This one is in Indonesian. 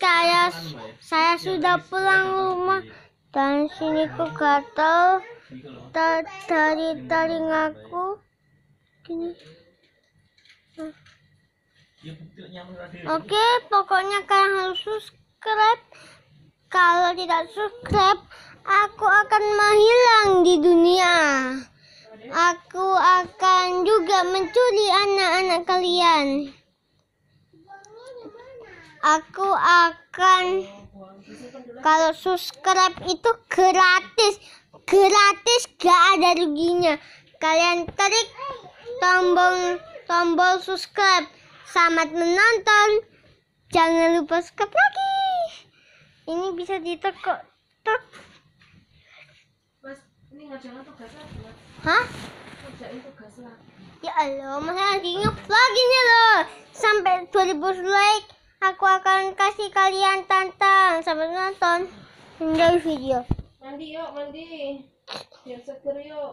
saya iya, ya. saya iya, sudah ya. pulang rumah dan sini gatal gatel dari telingaku gini ya, Oke, pokoknya kalian harus subscribe. Kalau tidak subscribe, aku akan menghilang di dunia. Aku akan juga mencuri anak-anak kalian aku akan kalau subscribe itu gratis gratis gak ada ruginya kalian klik tombol tombol subscribe selamat menonton jangan lupa subscribe lagi ini bisa ditekuk kok Hah? Ya Allah, masa lagi nge lagi nih ya loh Sampai 2000 like aku akan kasih kalian tantang sambil nonton dari video. Mandi yuk, mandi. Biar seger yuk.